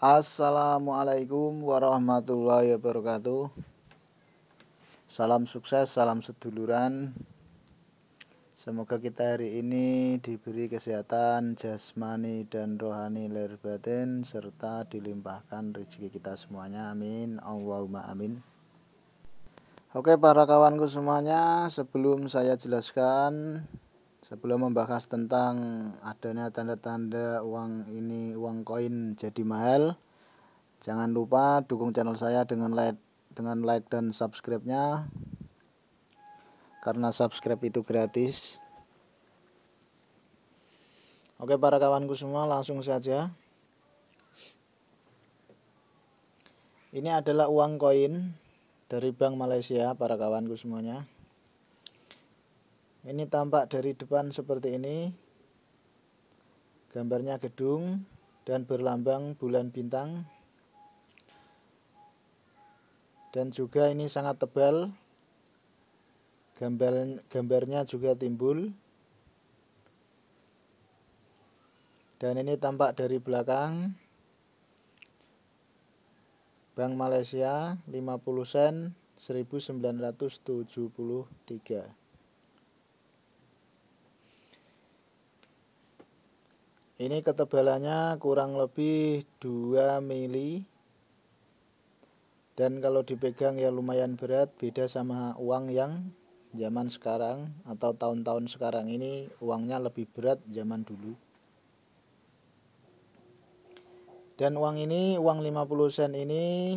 Assalamualaikum warahmatullahi wabarakatuh. Salam sukses, salam seduluran. Semoga kita hari ini diberi kesehatan jasmani dan rohani lahir batin serta dilimpahkan rezeki kita semuanya. Amin. Allahumma amin. Oke para kawanku semuanya, sebelum saya jelaskan Sebelum membahas tentang adanya tanda-tanda uang ini uang koin jadi mahal, jangan lupa dukung channel saya dengan like dengan like dan subscribe-nya. Karena subscribe itu gratis. Oke para kawanku semua, langsung saja. Ini adalah uang koin dari Bank Malaysia para kawanku semuanya. Ini tampak dari depan seperti ini. Gambarnya gedung dan berlambang bulan bintang. Dan juga ini sangat tebal. Gambar gambarnya juga timbul. Dan ini tampak dari belakang. Bank Malaysia 50 sen 1973 Ini ketebalannya kurang lebih 2 mili dan kalau dipegang ya lumayan berat beda sama uang yang zaman sekarang atau tahun-tahun sekarang ini uangnya lebih berat zaman dulu. Dan uang ini uang 50 sen ini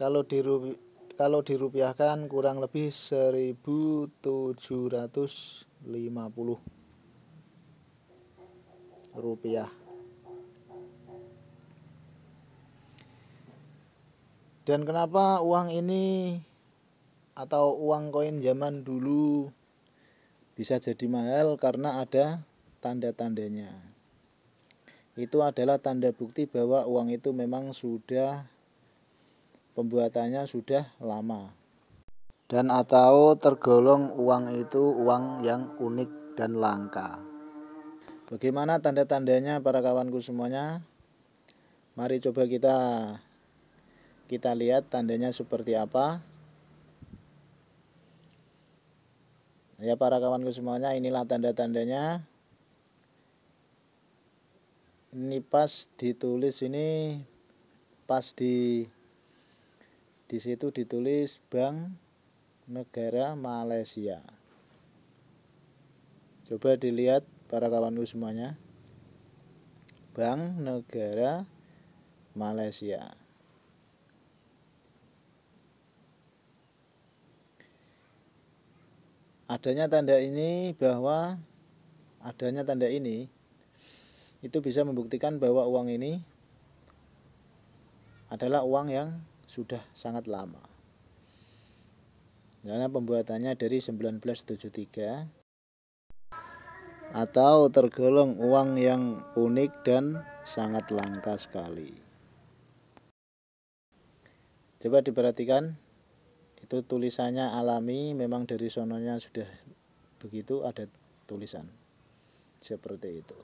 kalau dirupi, kalau dirupiahkan kurang lebih 1750 rupiah. Dan kenapa uang ini atau uang koin zaman dulu bisa jadi mahal karena ada tanda-tandanya. Itu adalah tanda bukti bahwa uang itu memang sudah pembuatannya sudah lama. Dan atau tergolong uang itu uang yang unik dan langka. Bagaimana tanda-tandanya para kawanku semuanya? Mari coba kita kita lihat tandanya seperti apa. Ya para kawanku semuanya, inilah tanda-tandanya. Ini pas ditulis ini pas di di situ ditulis Bank Negara Malaysia. Coba dilihat para kawanku semuanya Bank Negara Malaysia adanya tanda ini bahwa adanya tanda ini itu bisa membuktikan bahwa uang ini adalah uang yang sudah sangat lama karena pembuatannya dari 1973 atau tergolong uang yang unik dan sangat langka sekali. Coba diperhatikan, itu tulisannya alami, memang dari sononya sudah begitu ada tulisan seperti itu.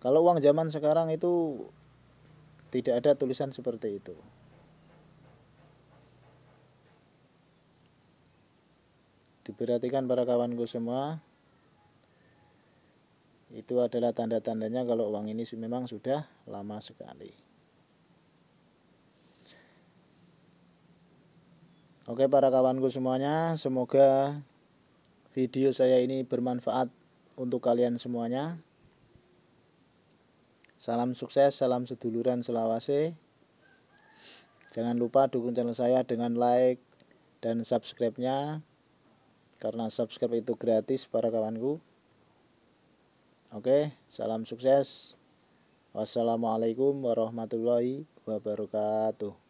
Kalau uang zaman sekarang itu tidak ada tulisan seperti itu. Diperhatikan para kawanku semua, itu adalah tanda-tandanya kalau uang ini memang sudah lama sekali. Oke para kawanku semuanya, semoga video saya ini bermanfaat untuk kalian semuanya. Salam sukses, salam seduluran selawase. Jangan lupa dukung channel saya dengan like dan subscribe-nya. Karena subscribe itu gratis para kawanku. Oke, salam sukses. Wassalamualaikum warahmatullahi wabarakatuh.